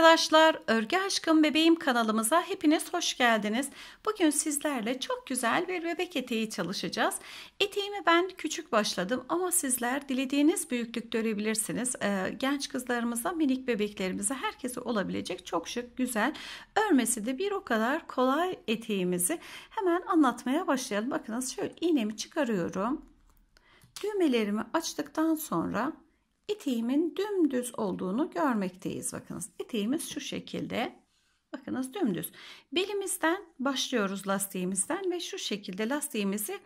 arkadaşlar, Örgü Aşkım Bebeğim kanalımıza hepiniz hoş geldiniz. Bugün sizlerle çok güzel bir bebek eteği çalışacağız. Eteğimi ben küçük başladım ama sizler dilediğiniz büyüklük örebilirsiniz. Ee, genç kızlarımıza, minik bebeklerimize, herkese olabilecek çok şık, güzel. Örmesi de bir o kadar kolay eteğimizi hemen anlatmaya başlayalım. Bakınız şöyle iğnemi çıkarıyorum. Düğmelerimi açtıktan sonra eteğimin dümdüz olduğunu görmekteyiz. Bakınız eteğimiz şu şekilde. Bakınız dümdüz. Belimizden başlıyoruz lastiğimizden ve şu şekilde lastiğimizi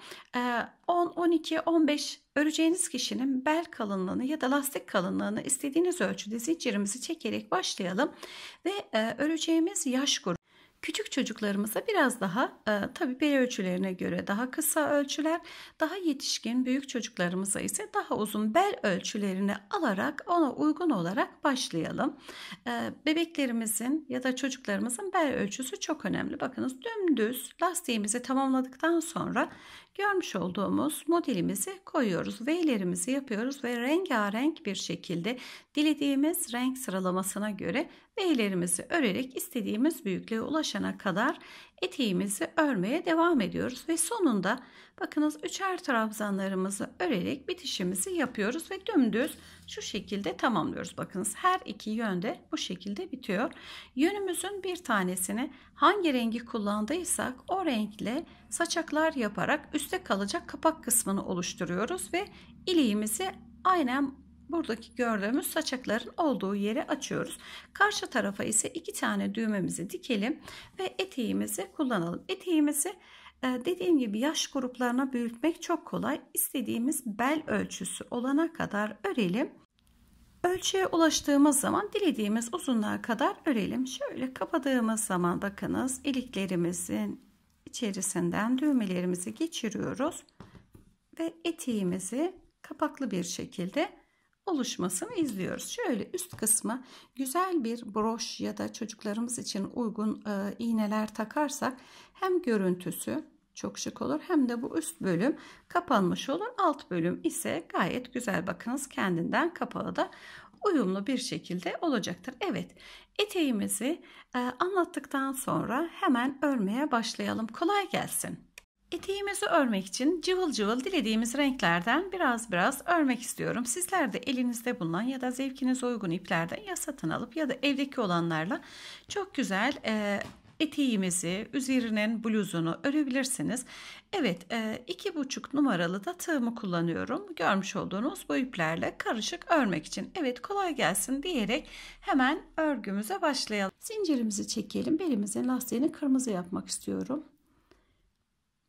10, 12, 15 öreceğiniz kişinin bel kalınlığını ya da lastik kalınlığını istediğiniz ölçüde zincirimizi çekerek başlayalım. Ve e, öreceğimiz yaş grubu. Küçük çocuklarımıza biraz daha e, tabii bel ölçülerine göre daha kısa ölçüler, daha yetişkin büyük çocuklarımıza ise daha uzun bel ölçülerini alarak ona uygun olarak başlayalım. E, bebeklerimizin ya da çocuklarımızın bel ölçüsü çok önemli. Bakınız dümdüz lastiğimizi tamamladıktan sonra görmüş olduğumuz modelimizi koyuyoruz. V'lerimizi yapıyoruz ve rengarenk bir şekilde dilediğimiz renk sıralamasına göre B'lerimizi örerek istediğimiz büyüklüğe ulaşana kadar eteğimizi örmeye devam ediyoruz. Ve sonunda bakınız üçer trabzanlarımızı örerek bitişimizi yapıyoruz ve dümdüz şu şekilde tamamlıyoruz. Bakınız her iki yönde bu şekilde bitiyor. Yönümüzün bir tanesini hangi rengi kullandıysak o renkle saçaklar yaparak üste kalacak kapak kısmını oluşturuyoruz ve iliğimizi aynen buradaki gördüğümüz saçakların olduğu yere açıyoruz. Karşı tarafa ise iki tane düğmemizi dikelim ve eteğimizi kullanalım. Eteğimizi e, dediğim gibi yaş gruplarına büyütmek çok kolay. İstediğimiz bel ölçüsü olana kadar örelim. Ölçüye ulaştığımız zaman dilediğimiz uzunluğa kadar örelim. Şöyle kapadığımız zaman bakınız iliklerimizin içerisinden düğmelerimizi geçiriyoruz ve eteğimizi kapaklı bir şekilde oluşmasını izliyoruz. Şöyle üst kısmı güzel bir broş ya da çocuklarımız için uygun e, iğneler takarsak hem görüntüsü çok şık olur hem de bu üst bölüm kapanmış olur. Alt bölüm ise gayet güzel bakınız kendinden kapalı da uyumlu bir şekilde olacaktır. Evet eteğimizi e, anlattıktan sonra hemen örmeye başlayalım. Kolay gelsin. Eteğimizi örmek için cıvıl cıvıl dilediğimiz renklerden biraz biraz örmek istiyorum. Sizler de elinizde bulunan ya da zevkinize uygun iplerden ya satın alıp ya da evdeki olanlarla çok güzel e, eteğimizi, üzerinin bluzunu örebilirsiniz. Evet, e, iki buçuk numaralı da tığımı kullanıyorum. Görmüş olduğunuz bu iplerle karışık örmek için. Evet, kolay gelsin diyerek hemen örgümüze başlayalım. Zincirimizi çekelim. Belimizin lastiğini kırmızı yapmak istiyorum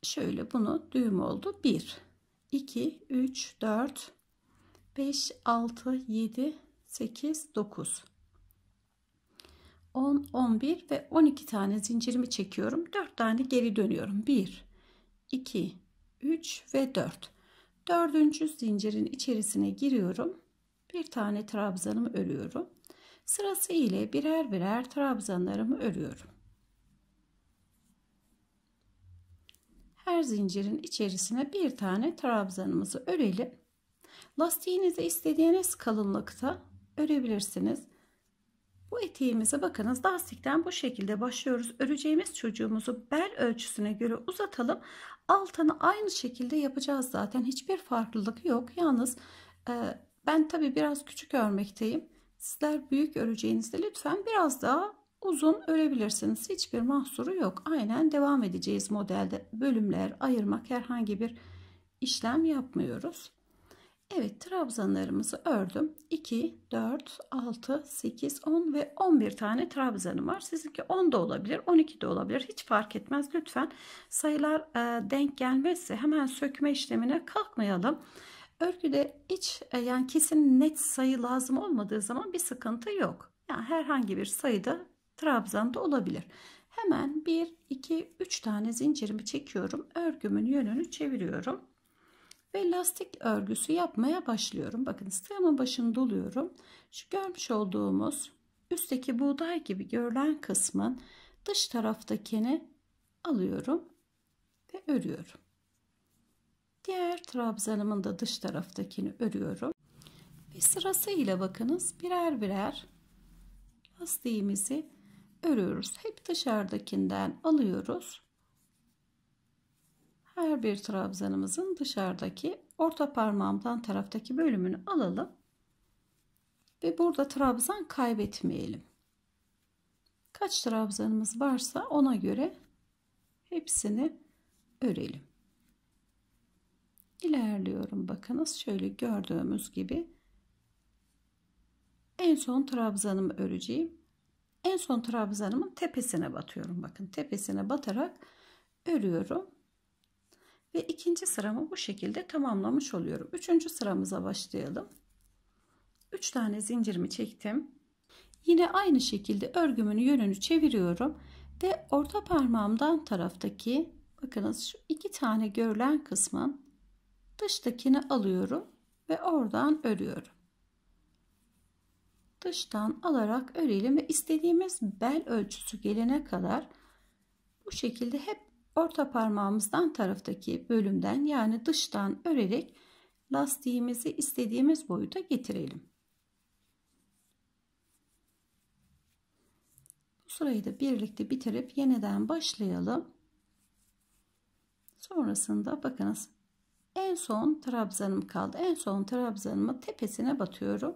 şöyle bunu düğüm oldu. 1, 2, 3, 4, 5, 6, 7, 8, 9, 10, 11 ve 12 tane zincirimi çekiyorum. 4 tane geri dönüyorum. 1, 2, 3 ve 4. Dördüncü zincirin içerisine giriyorum. Bir tane trabzanımı örüyorum. Sırası ile birer birer trabzanlarımı örüyorum. Her zincirin içerisine bir tane trabzanımızı örelim. Lastiğinizi istediğiniz kalınlıkta örebilirsiniz. Bu eteğimize bakınız lastikten bu şekilde başlıyoruz. Öreceğimiz çocuğumuzu bel ölçüsüne göre uzatalım. Altını aynı şekilde yapacağız zaten. Hiçbir farklılık yok. Yalnız e, ben tabi biraz küçük örmekteyim. Sizler büyük öreceğinizde lütfen biraz daha uzun örebilirsiniz. Hiçbir mahsuru yok. Aynen devam edeceğiz modelde. Bölümler ayırmak herhangi bir işlem yapmıyoruz. Evet trabzanlarımızı ördüm. 2, 4, 6, 8, 10 ve 11 tane trabzanım var. Sizinki 10 da olabilir 12 de olabilir. Hiç fark etmez. Lütfen sayılar e, denk gelmezse hemen sökme işlemine kalkmayalım. Örgüde hiç, e, yani kesin net sayı lazım olmadığı zaman bir sıkıntı yok. Yani herhangi bir sayıda trabzanda olabilir. Hemen 1, 2, 3 tane zincirimi çekiyorum. Örgümün yönünü çeviriyorum. Ve lastik örgüsü yapmaya başlıyorum. Bakın sıramın başını doluyorum. Şu görmüş olduğumuz üstteki buğday gibi görülen kısmın dış taraftakini alıyorum ve örüyorum. Diğer trabzanımın da dış taraftakini örüyorum. Ve sırasıyla bakınız birer birer lastiğimizi örüyoruz. Hep dışarıdakinden alıyoruz. Her bir trabzanımızın dışarıdaki orta parmağımdan taraftaki bölümünü alalım. Ve burada trabzan kaybetmeyelim. Kaç trabzanımız varsa ona göre hepsini örelim. İlerliyorum bakınız şöyle gördüğümüz gibi en son trabzanımı öreceğim. En son trabzanımın tepesine batıyorum. Bakın tepesine batarak örüyorum. Ve ikinci sıramı bu şekilde tamamlamış oluyorum. Üçüncü sıramıza başlayalım. Üç tane zincirimi çektim. Yine aynı şekilde örgümün yönünü çeviriyorum. Ve orta parmağımdan taraftaki bakınız şu iki tane görülen kısmın dıştakini alıyorum ve oradan örüyorum dıştan alarak örelim ve istediğimiz bel ölçüsü gelene kadar bu şekilde hep orta parmağımızdan taraftaki bölümden yani dıştan örerek lastiğimizi istediğimiz boyuta getirelim. Bu sırayı da birlikte bitirip yeniden başlayalım. Sonrasında bakınız en son trabzanım kaldı. En son trabzanımı tepesine batıyorum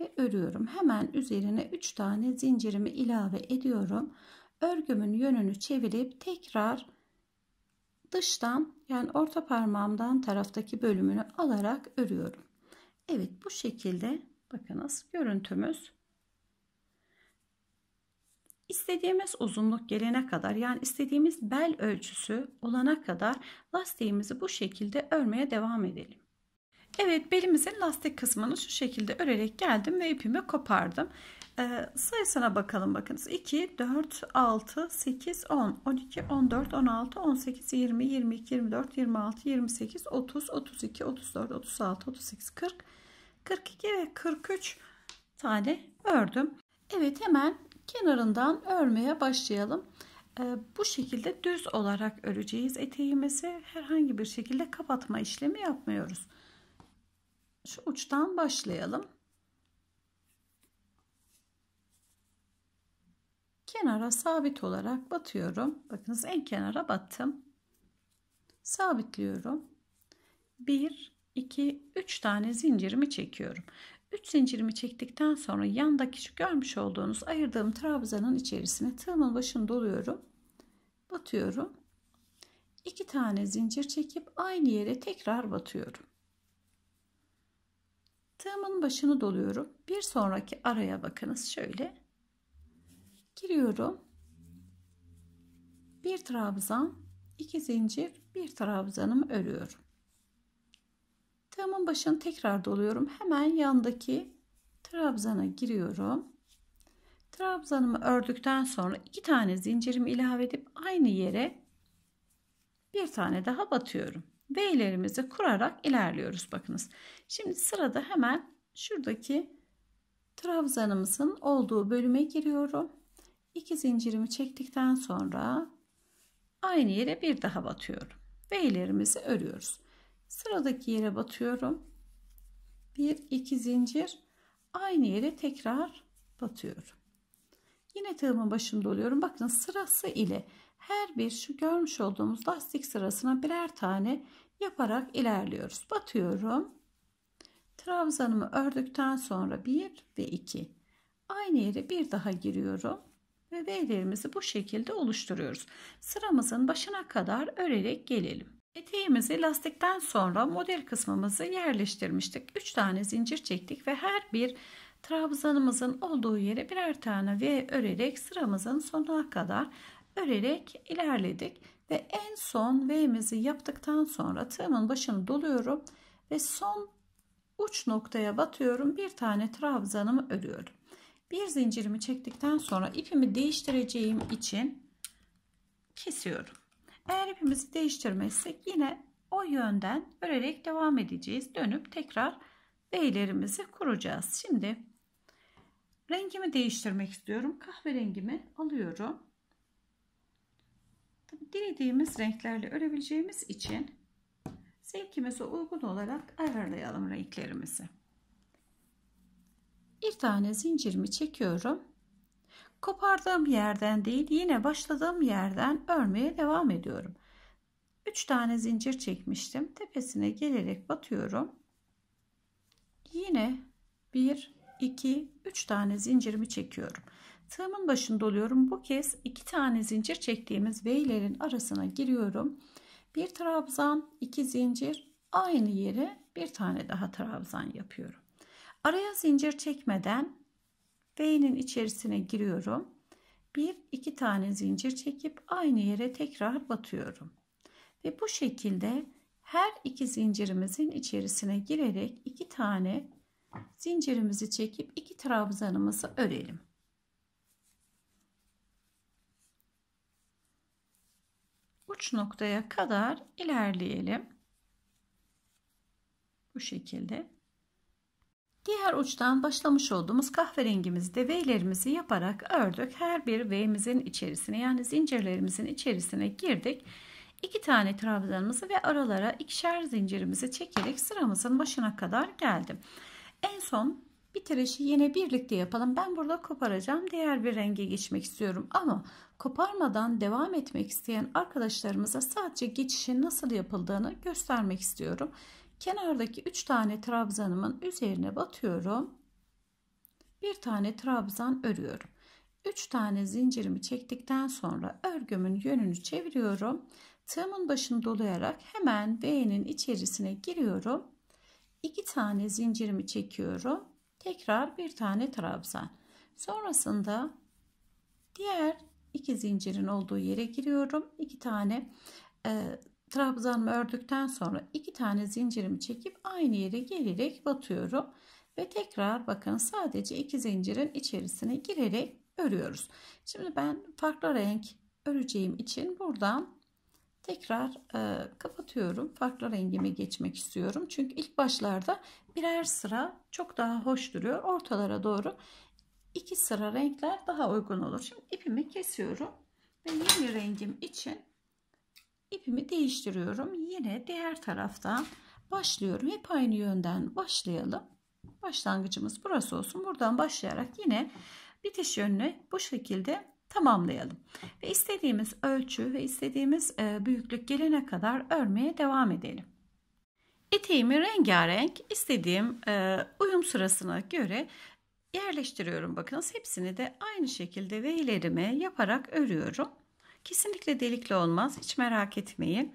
ve örüyorum. Hemen üzerine 3 tane zincirimi ilave ediyorum. Örgümün yönünü çevirip tekrar dıştan yani orta parmağımdan taraftaki bölümünü alarak örüyorum. Evet bu şekilde bakınız görüntümüz İstediğimiz uzunluk gelene kadar yani istediğimiz bel ölçüsü olana kadar lastiğimizi bu şekilde örmeye devam edelim. Evet belimizin lastik kısmını şu şekilde örerek geldim ve ipimi kopardım. Ee, sayısına bakalım bakınız 2 4 6 8 10 12 14 16 18 20 22 24 26 28 30 32 34 36 38 40 42 ve 43 tane ördüm Evet hemen kenarından örmeye başlayalım ee, bu şekilde düz olarak öreceğiz eteğimizi herhangi bir şekilde kapatma işlemi yapmıyoruz şu uçtan başlayalım. Kenara sabit olarak batıyorum. Bakınız en kenara battım. Sabitliyorum. 1 2 3 tane zincirimi çekiyorum. 3 zincirimi çektikten sonra yandaki şu görmüş olduğunuz ayırdığım trabzanın içerisine tığımın başını doluyorum. Batıyorum. 2 tane zincir çekip aynı yere tekrar batıyorum. Tığımın başını doluyorum. Bir sonraki araya bakınız şöyle. Giriyorum. Bir trabzan, iki zincir, bir trabzanımı örüyorum. Tığımın başını tekrar doluyorum. Hemen yandaki trabzana giriyorum. Trabzanımı ördükten sonra iki tane zincirimi ilave edip aynı yere bir tane daha batıyorum. V'lerimizi kurarak ilerliyoruz bakınız. Şimdi sırada hemen şuradaki trabzanımızın olduğu bölüme giriyorum. İki zincirimi çektikten sonra aynı yere bir daha batıyorum. V'lerimizi örüyoruz. Sıradaki yere batıyorum. Bir iki zincir aynı yere tekrar batıyorum. Yine tığımın başında oluyorum. Bakın sırası ile her bir şu görmüş olduğumuz lastik sırasına birer tane yaparak ilerliyoruz. Batıyorum. Trabzanımı ördükten sonra 1 ve 2. Aynı yere bir daha giriyorum ve V'lerimizi bu şekilde oluşturuyoruz. Sıramızın başına kadar örerek gelelim. Eteğimizi lastikten sonra model kısmımızı yerleştirmiştik. 3 tane zincir çektik ve her bir trabzanımızın olduğu yere birer tane V örerek sıramızın sonuna kadar örerek ilerledik. Ve en son V'mizi yaptıktan sonra tığımın başını doluyorum ve son uç noktaya batıyorum. Bir tane trabzanımı örüyorum. Bir zincirimi çektikten sonra ipimi değiştireceğim için kesiyorum. Eğer ipimizi değiştirmezsek yine o yönden örerek devam edeceğiz. Dönüp tekrar V'lerimizi kuracağız. Şimdi rengimi değiştirmek istiyorum. Kahverengimi alıyorum dilediğimiz renklerle örebileceğimiz için zevkimize uygun olarak ayarlayalım renklerimizi. Bir tane zincirimi çekiyorum. Kopardığım yerden değil yine başladığım yerden örmeye devam ediyorum. 3 tane zincir çekmiştim. Tepesine gelerek batıyorum. Yine 1, 2, 3 tane zincirimi çekiyorum. Tığımın başında oluyorum. Bu kez iki tane zincir çektiğimiz V'lerin arasına giriyorum. Bir trabzan, iki zincir, aynı yere bir tane daha trabzan yapıyorum. Araya zincir çekmeden V'nin içerisine giriyorum. Bir iki tane zincir çekip aynı yere tekrar batıyorum. Ve bu şekilde her iki zincirimizin içerisine girerek iki tane zincirimizi çekip iki trabzanımızı örelim. uç noktaya kadar ilerleyelim. Bu şekilde. Diğer uçtan başlamış olduğumuz kahverengimizde V'lerimizi yaparak ördük. Her bir V'mizin içerisine yani zincirlerimizin içerisine girdik. İki tane trabzanımızı ve aralara ikişer zincirimizi çekerek sıramızın başına kadar geldim. En son bitirişi yine birlikte yapalım. Ben burada koparacağım. Diğer bir renge geçmek istiyorum ama Koparmadan devam etmek isteyen arkadaşlarımıza sadece geçişin nasıl yapıldığını göstermek istiyorum. Kenardaki 3 tane trabzanımın üzerine batıyorum. Bir tane trabzan örüyorum. 3 tane zincirimi çektikten sonra örgümün yönünü çeviriyorum. Tığımın başını dolayarak hemen V'nin içerisine giriyorum. 2 tane zincirimi çekiyorum. Tekrar bir tane trabzan. Sonrasında diğer iki zincirin olduğu yere giriyorum. iki tane e, trabzanımı ördükten sonra iki tane zincirimi çekip aynı yere gelerek batıyorum. Ve tekrar bakın sadece iki zincirin içerisine girerek örüyoruz. Şimdi ben farklı renk öreceğim için buradan tekrar e, kapatıyorum. Farklı rengime geçmek istiyorum. Çünkü ilk başlarda birer sıra çok daha hoş duruyor. Ortalara doğru iki sıra renkler daha uygun olur. Şimdi ipimi kesiyorum ve yeni rengim için ipimi değiştiriyorum. Yine diğer taraftan başlıyorum. Hep aynı yönden başlayalım. Başlangıcımız burası olsun. Buradan başlayarak yine bitiş yönünü bu şekilde tamamlayalım. Ve istediğimiz ölçü ve istediğimiz e, büyüklük gelene kadar örmeye devam edelim. Eteğimi rengarenk istediğim e, uyum sırasına göre yerleştiriyorum. Bakınız hepsini de aynı şekilde V yaparak örüyorum. Kesinlikle delikli olmaz. Hiç merak etmeyin.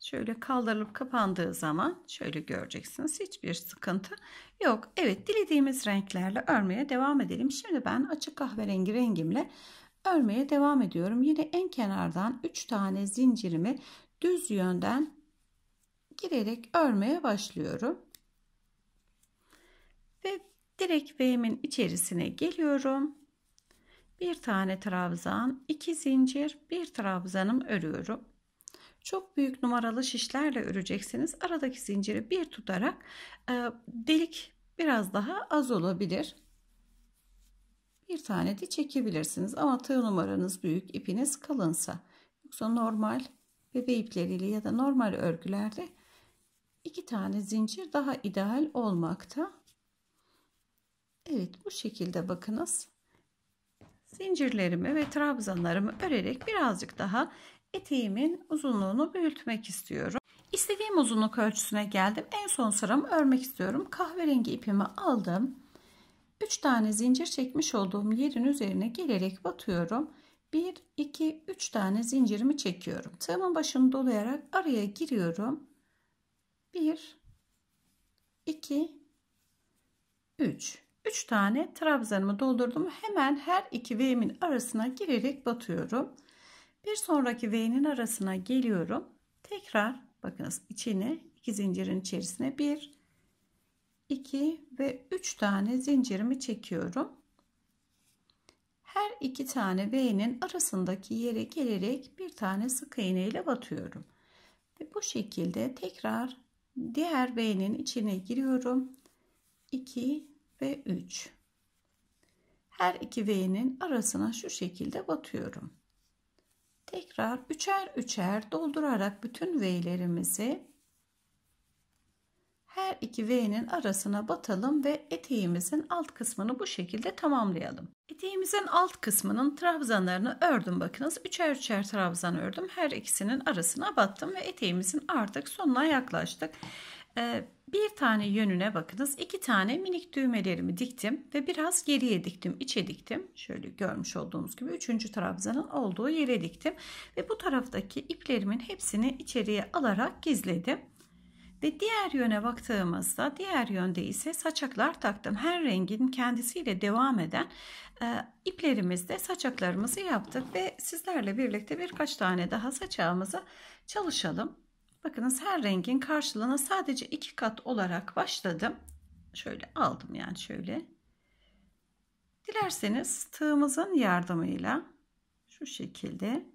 Şöyle kaldırılıp kapandığı zaman şöyle göreceksiniz. Hiçbir sıkıntı yok. Evet dilediğimiz renklerle örmeye devam edelim. Şimdi ben açık kahverengi rengimle örmeye devam ediyorum. Yine en kenardan 3 tane zincirimi düz yönden girerek örmeye başlıyorum. Ve direkt V'min içerisine geliyorum. Bir tane trabzan, iki zincir, bir trabzanım örüyorum. Çok büyük numaralı şişlerle öreceksiniz. Aradaki zinciri bir tutarak e, delik biraz daha az olabilir. Bir tane de çekebilirsiniz ama tığ numaranız büyük, ipiniz kalınsa. Yoksa normal bebe ipleriyle ya da normal örgülerde iki tane zincir daha ideal olmakta. Evet bu şekilde bakınız. Zincirlerimi ve trabzanlarımı örerek birazcık daha eteğimin uzunluğunu büyütmek istiyorum. İstediğim uzunluk ölçüsüne geldim. En son sıramı örmek istiyorum. Kahverengi ipimi aldım. 3 tane zincir çekmiş olduğum yerin üzerine gelerek batıyorum. 1, 2, 3 tane zincirimi çekiyorum. Tığımın başını dolayarak araya giriyorum. 1, 2, 3. 3 tane trabzanımı doldurdum. Hemen her iki V'imin arasına girerek batıyorum. Bir sonraki V'nin arasına geliyorum. Tekrar bakınız içine iki zincirin içerisine 1 2 ve 3 tane zincirimi çekiyorum. Her iki tane V'nin arasındaki yere gelerek bir tane sık iğne ile batıyorum. Ve bu şekilde tekrar diğer V'nin içine giriyorum. 2 ve 3. Her iki V'nin arasına şu şekilde batıyorum. Tekrar üçer üçer doldurarak bütün V'lerimizi her iki V'nin arasına batalım ve eteğimizin alt kısmını bu şekilde tamamlayalım. Eteğimizin alt kısmının trabzanlarını ördüm bakınız. Üçer üçer trabzan ördüm. Her ikisinin arasına battım ve eteğimizin artık sonuna yaklaştık. Ee, bir tane yönüne bakınız. iki tane minik düğmelerimi diktim ve biraz geriye diktim, içe diktim. Şöyle görmüş olduğunuz gibi üçüncü trabzanın olduğu yere diktim. Ve bu taraftaki iplerimin hepsini içeriye alarak gizledim. Ve diğer yöne baktığımızda diğer yönde ise saçaklar taktım. Her rengin kendisiyle devam eden e, iplerimizde saçaklarımızı yaptık ve sizlerle birlikte birkaç tane daha saçağımızı çalışalım. Bakınız her rengin karşılığına sadece iki kat olarak başladım. Şöyle aldım yani şöyle. Dilerseniz tığımızın yardımıyla şu şekilde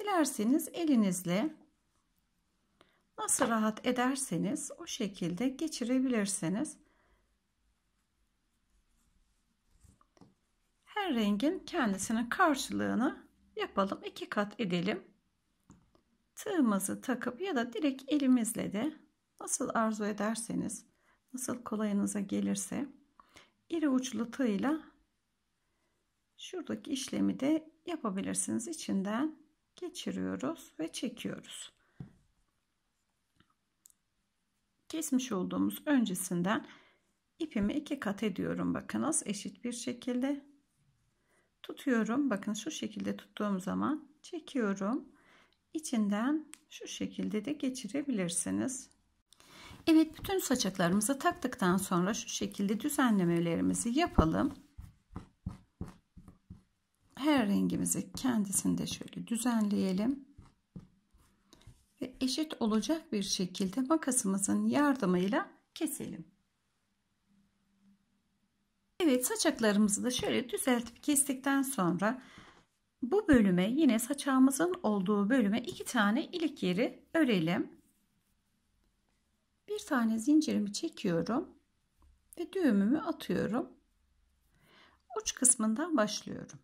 dilerseniz elinizle nasıl rahat ederseniz o şekilde geçirebilirsiniz. Her rengin kendisinin karşılığını yapalım. iki kat edelim tığımızı takıp ya da direkt elimizle de nasıl arzu ederseniz nasıl kolayınıza gelirse iri uçlu tığıyla şuradaki işlemi de yapabilirsiniz içinden geçiriyoruz ve çekiyoruz kesmiş olduğumuz öncesinden ipimi iki kat ediyorum bakınız eşit bir şekilde tutuyorum bakın şu şekilde tuttuğum zaman çekiyorum içinden şu şekilde de geçirebilirsiniz. Evet bütün saçaklarımızı taktıktan sonra şu şekilde düzenlemelerimizi yapalım. Her rengimizi kendisinde şöyle düzenleyelim. Ve eşit olacak bir şekilde makasımızın yardımıyla keselim. Evet saçaklarımızı da şöyle düzeltip kestikten sonra bu bölüme yine saçağımızın olduğu bölüme iki tane ilik yeri örelim. Bir tane zincirimi çekiyorum ve düğümümü atıyorum. Uç kısmından başlıyorum.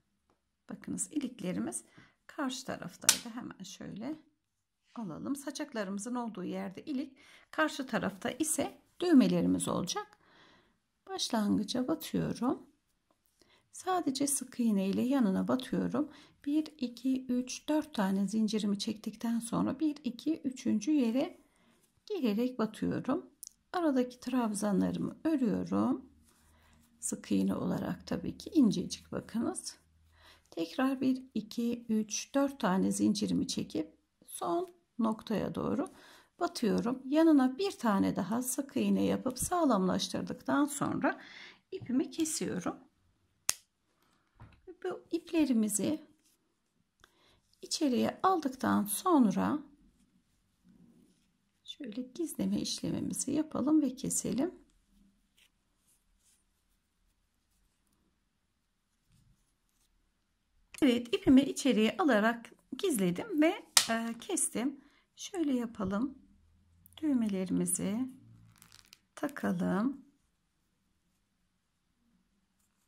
Bakınız iliklerimiz karşı taraftaydı. Hemen şöyle alalım. Saçaklarımızın olduğu yerde ilik, karşı tarafta ise düğmelerimiz olacak. Başlangıca batıyorum. Sadece sık iğne ile yanına batıyorum. 1, 2, 3, 4 tane zincirimi çektikten sonra 1, 2, 3. yere gelerek batıyorum. Aradaki trabzanlarımı örüyorum. Sık iğne olarak tabii ki incecik bakınız. Tekrar 1, 2, 3, 4 tane zincirimi çekip son noktaya doğru batıyorum. Yanına bir tane daha sık iğne yapıp sağlamlaştırdıktan sonra ipimi kesiyorum bu iplerimizi içeriye aldıktan sonra şöyle gizleme işlemimizi yapalım ve keselim. Evet ipimi içeriye alarak gizledim ve e, kestim. Şöyle yapalım. Düğmelerimizi takalım.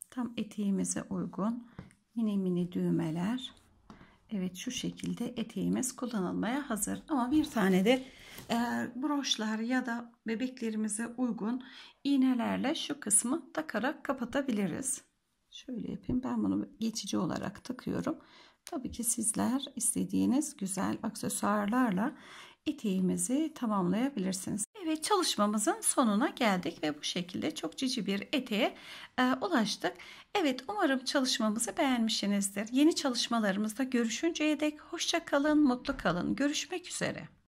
Tam eteğimize uygun. Mini mini düğmeler. Evet şu şekilde eteğimiz kullanılmaya hazır. Ama bir tane de eğer broşlar ya da bebeklerimize uygun iğnelerle şu kısmı takarak kapatabiliriz. Şöyle yapayım. Ben bunu geçici olarak takıyorum. Tabii ki sizler istediğiniz güzel aksesuarlarla eteğimizi tamamlayabilirsiniz ve çalışmamızın sonuna geldik ve bu şekilde çok cici bir eteğe e, ulaştık. Evet umarım çalışmamızı beğenmişsinizdir. Yeni çalışmalarımızda görüşünceye dek hoşça kalın, mutlu kalın. Görüşmek üzere.